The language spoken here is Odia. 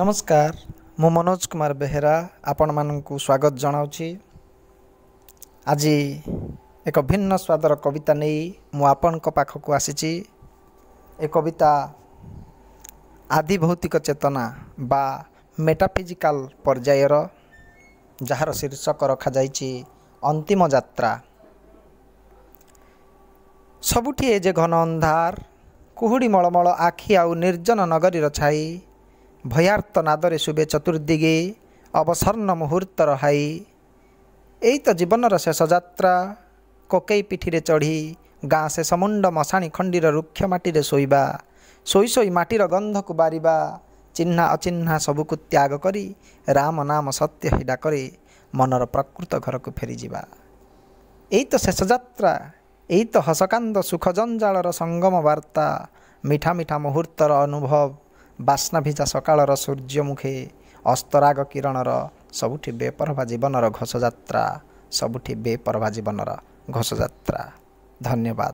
ନମସ୍କାର ମୁଁ ମନୋଜ କୁମାର ବେହେରା ଆପଣମାନଙ୍କୁ ସ୍ୱାଗତ ଜଣାଉଛି ଆଜି ଏକ ଭିନ୍ନ ସ୍ୱାଦର କବିତା ନେଇ ମୁଁ ଆପଣଙ୍କ ପାଖକୁ ଆସିଛି ଏ କବିତା ଆଦି ଭୌତିକ ଚେତନା ବା ମେଟାଫିଜିକାଲ ପର୍ଯ୍ୟାୟର ଯାହାର ଶୀର୍ଷକ ରଖାଯାଇଛି ଅନ୍ତିମ ଯାତ୍ରା ସବୁଠି ଏ ଯେ ଘନ ଅନ୍ଧାର କୁହୁଡ଼ି ମଳମଳ ଆଖି ଆଉ ନିର୍ଜନ ନଗରୀର ଛାଇ ଭୟାର୍ତ୍ତ ନାଦରେ ଶୁଭେ ଚତୁର୍ଦ୍ଦିଗେ ଅବସର୍ଣ୍ଣ ମୁହୂର୍ତ୍ତ ରହାଇ ଏଇ ତ ଜୀବନର ଶେଷ ଯାତ୍ରା କୋକେଇ ପିଠିରେ ଚଢ଼ି ଗାଁ ଶେଷ ମୁଣ୍ଡ ମଶାଣି ଖଣ୍ଡିର ରୁକ୍ଷ ମାଟିରେ ଶୋଇବା ଶୋଇ ଶୋଇ ମାଟିର ଗନ୍ଧକୁ ବାରିବା ଚିହ୍ନା ଅଚିହ୍ନା ସବୁକୁ ତ୍ୟାଗ କରି ରାମ ନାମ ସତ୍ୟ ହୋଇ ଡାକରେ ମନର ପ୍ରକୃତ ଘରକୁ ଫେରିଯିବା ଏଇ ତ ଶେଷଯାତ୍ରା ଏଇ ତ ହସକାନ୍ଦ ସୁଖ ଜଞ୍ଜାଳର ସଙ୍ଗମ ବାର୍ତ୍ତା ମିଠା ମିଠା ମୁହୂର୍ତ୍ତର ଅନୁଭବ ବାସ୍ନାଭିଜା ସକାଳର ସୂର୍ଯ୍ୟମୁଖେ ଅସ୍ତରାଗ କିରଣର ସବୁଠି ବେପରଭା ଜୀବନର ଘୋଷଯାତ୍ରା ସବୁଠି ବେପରଭା ଜୀବନର ଘୋଷଯାତ୍ରା ଧନ୍ୟବାଦ